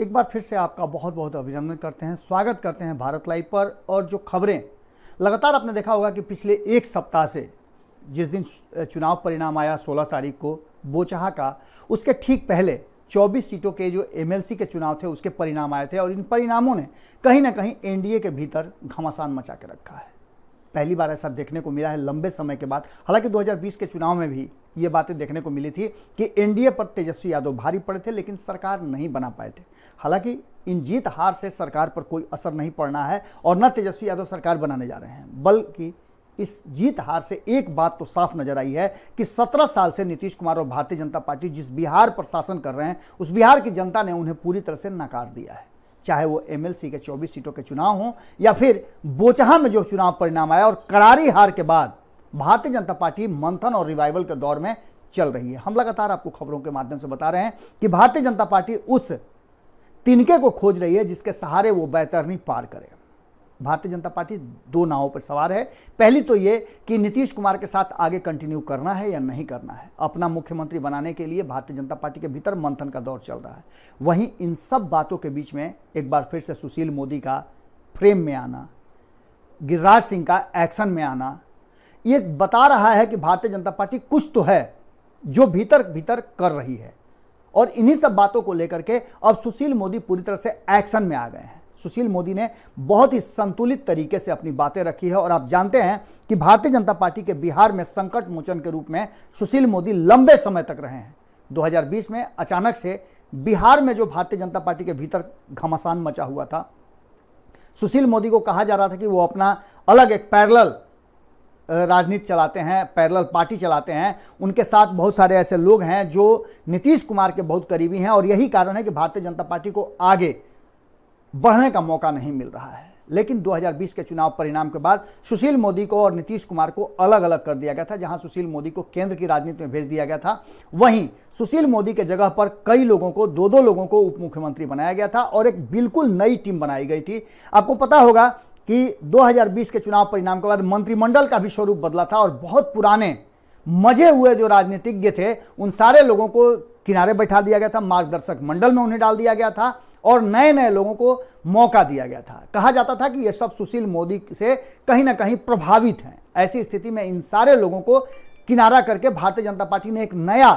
एक बार फिर से आपका बहुत बहुत अभिनंदन करते हैं स्वागत करते हैं भारत लाइव पर और जो खबरें लगातार आपने देखा होगा कि पिछले एक सप्ताह से जिस दिन चुनाव परिणाम आया 16 तारीख को बोचहा का उसके ठीक पहले 24 सीटों के जो एमएलसी के चुनाव थे उसके परिणाम आए थे और इन परिणामों ने कहीं ना कहीं एनडीए के भीतर घमासान मचा के रखा है पहली बार ऐसा देखने को मिला है लंबे समय के बाद हालांकि 2020 के चुनाव में भी ये बातें देखने को मिली थी कि एनडीए पर तेजस्वी यादव भारी पड़े थे लेकिन सरकार नहीं बना पाए थे हालांकि इन जीत हार से सरकार पर कोई असर नहीं पड़ना है और न तेजस्वी यादव सरकार बनाने जा रहे हैं बल्कि इस जीत हार से एक बात तो साफ नजर आई है कि 17 साल से नीतीश कुमार और भारतीय जनता पार्टी जिस बिहार पर शासन कर रहे हैं उस बिहार की जनता ने उन्हें पूरी तरह से नकार दिया है चाहे वो एमएलसी के 24 सीटों के चुनाव हों या फिर बोचहा में जो चुनाव परिणाम आया और करारी हार के बाद भारतीय जनता पार्टी मंथन और रिवाइवल के दौर में चल रही है हम लगातार आपको खबरों के माध्यम से बता रहे हैं कि भारतीय जनता पार्टी उस तिनके को खोज रही है जिसके सहारे वो बेहतरनी पार करे भारतीय जनता पार्टी दो नावों पर सवार है पहली तो ये कि नीतीश कुमार के साथ आगे कंटिन्यू करना है या नहीं करना है अपना मुख्यमंत्री बनाने के लिए भारतीय जनता पार्टी के भीतर मंथन का दौर चल रहा है वहीं इन सब बातों के बीच में एक बार फिर से सुशील मोदी का फ्रेम में आना गिरिराज सिंह का एक्शन में आना ये बता रहा है कि भारतीय जनता पार्टी कुछ तो है जो भीतर भीतर कर रही है और इन्हीं सब बातों को लेकर के अब सुशील मोदी पूरी तरह से एक्शन में आ गए हैं सुशील मोदी ने बहुत ही संतुलित तरीके से अपनी बातें रखी है और आप जानते हैं कि भारतीय जनता पार्टी के बिहार में संकट मोचन के रूप में सुशील मोदी लंबे समय तक रहे हैं 2020 में अचानक से बिहार में जो भारतीय जनता पार्टी के भीतर घमासान मचा हुआ था सुशील मोदी को कहा जा रहा था कि वो अपना अलग एक पैरल राजनीति चलाते हैं पैरल पार्टी चलाते हैं उनके साथ बहुत सारे ऐसे लोग हैं जो नीतीश कुमार के बहुत करीबी हैं और यही कारण है कि भारतीय जनता पार्टी को आगे बढ़ने का मौका नहीं मिल रहा है लेकिन 2020 के चुनाव परिणाम के बाद सुशील मोदी को और नीतीश कुमार को अलग अलग कर दिया गया था जहां सुशील मोदी को केंद्र की राजनीति में भेज दिया गया था वहीं सुशील मोदी के जगह पर कई लोगों को दो दो लोगों को उप मुख्यमंत्री बनाया गया था और एक बिल्कुल नई टीम बनाई गई थी आपको पता होगा कि 2020 के चुनाव परिणाम के बाद मंत्रिमंडल का भी स्वरूप बदला था और बहुत पुराने मजे हुए जो राजनीतिज्ञ थे उन सारे लोगों को किनारे बैठा दिया गया था मार्गदर्शक मंडल में उन्हें डाल दिया गया था और नए नए लोगों को मौका दिया गया था कहा जाता था कि ये सब सुशील मोदी से कहीं ना कहीं प्रभावित हैं ऐसी स्थिति में इन सारे लोगों को किनारा करके भारतीय जनता पार्टी ने एक नया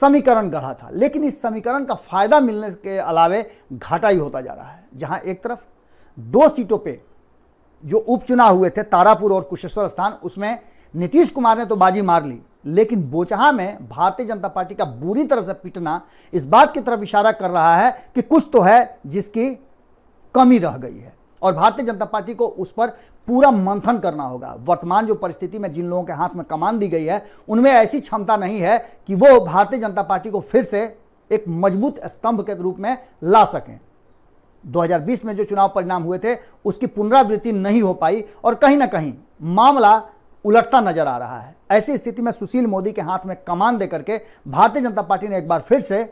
समीकरण गढ़ा था लेकिन इस समीकरण का फायदा मिलने के अलावे घाटा ही होता जा रहा है जहां एक तरफ दो सीटों पे जो उपचुनाव हुए थे तारापुर और कुशेश्वर स्थान उसमें नीतीश कुमार ने तो बाजी मार ली लेकिन बोचहा में भारतीय जनता पार्टी का बुरी तरह से पिटना इस बात की तरफ इशारा कर रहा है कि कुछ तो है जिसकी कमी रह गई है और भारतीय जनता पार्टी को उस पर पूरा मंथन करना होगा वर्तमान जो परिस्थिति में जिन लोगों के हाथ में कमान दी गई है उनमें ऐसी क्षमता नहीं है कि वो भारतीय जनता पार्टी को फिर से एक मजबूत स्तंभ के रूप में ला सकें 2020 में जो चुनाव परिणाम हुए थे उसकी पुनरावृत्ति नहीं हो पाई और कहीं ना कहीं मामला उलटता नजर आ रहा है ऐसी स्थिति में सुशील मोदी के हाथ में कमान दे करके भारतीय जनता पार्टी ने एक बार फिर से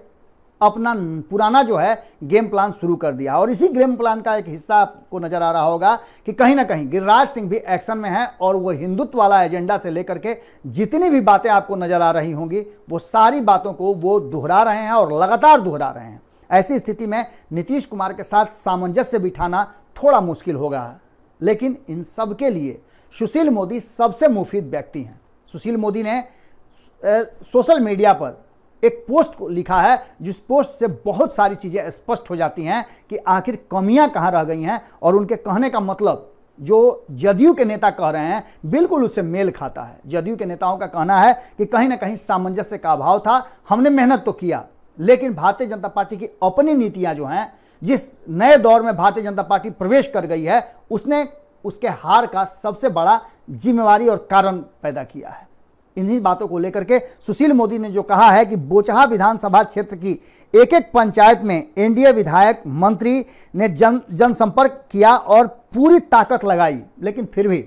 अपना पुराना जो है गेम प्लान शुरू कर दिया और इसी गेम प्लान का एक हिस्सा आपको नजर आ रहा होगा कि कहीं ना कहीं गिरिराज सिंह भी एक्शन में है और वो हिंदुत्व वाला एजेंडा से लेकर के जितनी भी बातें आपको नजर आ रही होंगी वो सारी बातों को वो दोहरा रहे हैं और लगातार दोहरा रहे हैं ऐसी स्थिति में नीतीश कुमार के साथ सामंजस्य बिठाना थोड़ा मुश्किल होगा लेकिन इन सब के लिए सुशील मोदी सबसे मुफीद व्यक्ति हैं सुशील मोदी ने सोशल मीडिया पर एक पोस्ट को लिखा है जिस पोस्ट से बहुत सारी चीज़ें स्पष्ट हो जाती हैं कि आखिर कमियां कहाँ रह गई हैं और उनके कहने का मतलब जो जदयू के नेता कह रहे हैं बिल्कुल उससे मेल खाता है जदयू के नेताओं का कहना है कि कहीं ना कहीं सामंजस्य का अभाव था हमने मेहनत तो किया लेकिन भारतीय जनता पार्टी की अपनी नीतियां जो हैं जिस नए दौर में भारतीय जनता पार्टी प्रवेश कर गई है उसने उसके हार का सबसे बड़ा जिम्मेवारी और कारण पैदा किया है इन्हीं बातों को लेकर के सुशील मोदी ने जो कहा है कि बोचहा विधानसभा क्षेत्र की एक एक पंचायत में एनडीए विधायक मंत्री ने जन जनसंपर्क किया और पूरी ताकत लगाई लेकिन फिर भी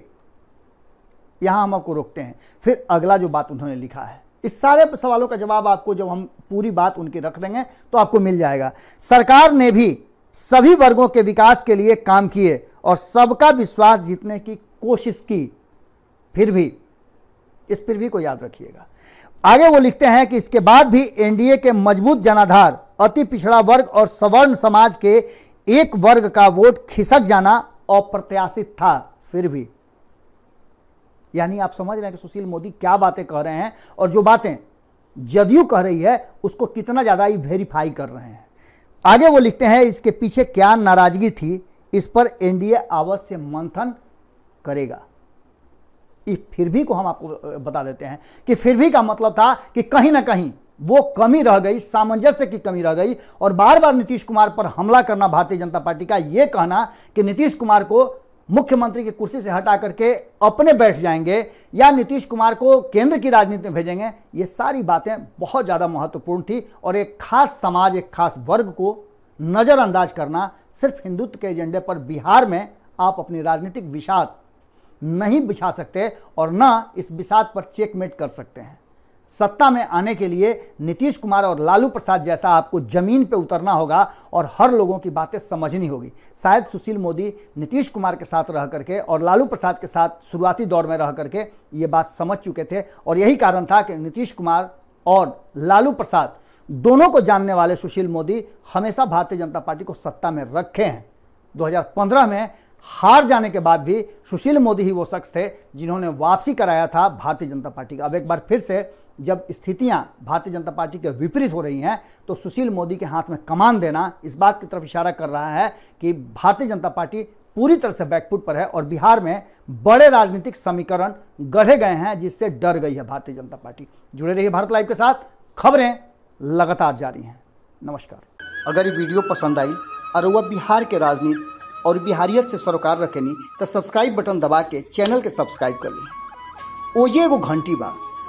यहां हम आपको रोकते हैं फिर अगला जो बात उन्होंने लिखा है इस सारे सवालों का जवाब आपको जब हम पूरी बात उनकी रख देंगे तो आपको मिल जाएगा सरकार ने भी सभी वर्गों के विकास के लिए काम किए और सबका विश्वास जीतने की कोशिश की फिर भी इस फिर भी को याद रखिएगा आगे वो लिखते हैं कि इसके बाद भी एनडीए के मजबूत जनाधार अति पिछड़ा वर्ग और सवर्ण समाज के एक वर्ग का वोट खिसक जाना अप्रत्याशित था फिर भी यानी आप समझ रहे हैं कि सुशील मोदी क्या बातें कह रहे हैं और जो बातें जदयू कह रही है उसको कितना ज़्यादा ये वेरीफाई कर रहे हैं आगे वो लिखते हैं इसके पीछे क्या नाराजगी थी इस पर एनडीए अवश्य मंथन करेगा इस फिर भी को हम आपको बता देते हैं कि फिर भी का मतलब था कि कहीं ना कहीं वो कमी रह गई सामंजस्य की कमी रह गई और बार बार नीतीश कुमार पर हमला करना भारतीय जनता पार्टी का यह कहना कि नीतीश कुमार को मुख्यमंत्री की कुर्सी से हटा करके अपने बैठ जाएंगे या नीतीश कुमार को केंद्र की राजनीति में भेजेंगे ये सारी बातें बहुत ज़्यादा महत्वपूर्ण थी और एक खास समाज एक खास वर्ग को नज़रअंदाज करना सिर्फ हिंदुत्व के एजेंडे पर बिहार में आप अपनी राजनीतिक विषाद नहीं बिछा सकते और न इस विषाद पर चेकमेट कर सकते हैं सत्ता में आने के लिए नीतीश कुमार और लालू प्रसाद जैसा आपको जमीन पे उतरना होगा और हर लोगों की बातें समझनी होगी शायद सुशील मोदी नीतीश कुमार के साथ रह करके और लालू प्रसाद के साथ शुरुआती दौर में रह करके ये बात समझ चुके थे और यही कारण था कि नीतीश कुमार और लालू प्रसाद दोनों को जानने वाले सुशील मोदी हमेशा भारतीय जनता पार्टी को सत्ता में रखे हैं 2015 में हार जाने के बाद भी सुशील मोदी ही वो शख्स थे जिन्होंने वापसी कराया था भारतीय जनता पार्टी का अब एक बार फिर से जब स्थितियां भारतीय जनता पार्टी के विपरीत हो रही हैं तो सुशील मोदी के हाथ में कमान देना इस बात की तरफ इशारा कर रहा है कि भारतीय जनता पार्टी पूरी तरह से बैकफुट पर है और बिहार में बड़े राजनीतिक समीकरण गढ़े गए हैं जिससे डर गई है भारतीय जनता पार्टी जुड़े रहिए भारत लाइव के साथ खबरें लगातार जारी हैं नमस्कार अगर ये वीडियो पसंद आई और वह बिहार के राजनीति और बिहारियत से सरोकार रखेनी तो सब्सक्राइब बटन दबा के चैनल के सब्सक्राइब कर ली ओजे एगो घंटी बा